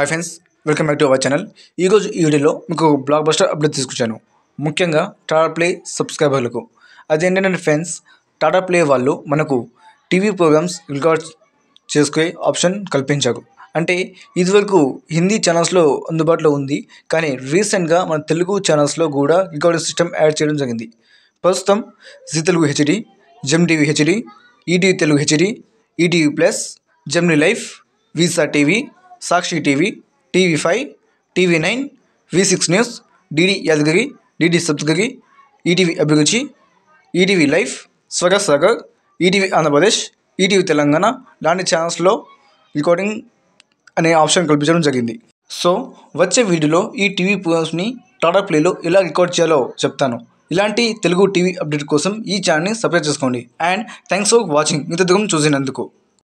high friends welcome back to our channel ఈరోజు ఈ వీడియోలో మీకు బ్లాక్ బస్టర్ అప్డేట్ తీసుకొచ్చాను ముఖ్యంగా టాటా ప్లే సబ్స్క్రైబర్లకు అదేంటంటే ఫ్రెండ్స్ టాటా ప్లే వాళ్ళు మనకు టీవీ ప్రోగ్రామ్స్ రికార్డ్ చేసుకునే ఆప్షన్ కల్పించారు అంటే ఇదివరకు హిందీ ఛానల్స్లో అందుబాటులో ఉంది కానీ రీసెంట్గా మన తెలుగు ఛానల్స్లో కూడా రికార్డింగ్ సిస్టమ్ యాడ్ చేయడం జరిగింది ప్రస్తుతం జీ తెలుగు హెచ్డి జెమ్ TV HD ETV Telugu HD ETV plus Gemini life Vissa TV Sakshi TV TV five TV nine V six news DD Yadagiri DD Saptagiri ETV Abhiruchi ETV life Sagar ETV Andhra Pradesh ETV Telangana లాంటి ఛానల్స్లో రికార్డింగ్ అనే ఆప్షన్ కల్పించడం జరిగింది సో వచ్చే వీడియోలో ఈ టీవీ ప్రోగ్రామ్స్ని టాటా ప్లేలో ఎలా రికార్డ్ చేయాలో చెప్తాను ఇలాంటి తెలుగు టీవీ అప్డేట్ కోసం ఈ ఛానల్ని సబ్స్క్రైబ్ చేసుకోండి అండ్ థ్యాంక్స్ ఫర్ వాచింగ్ ఇంత దూరం చూసినందుకు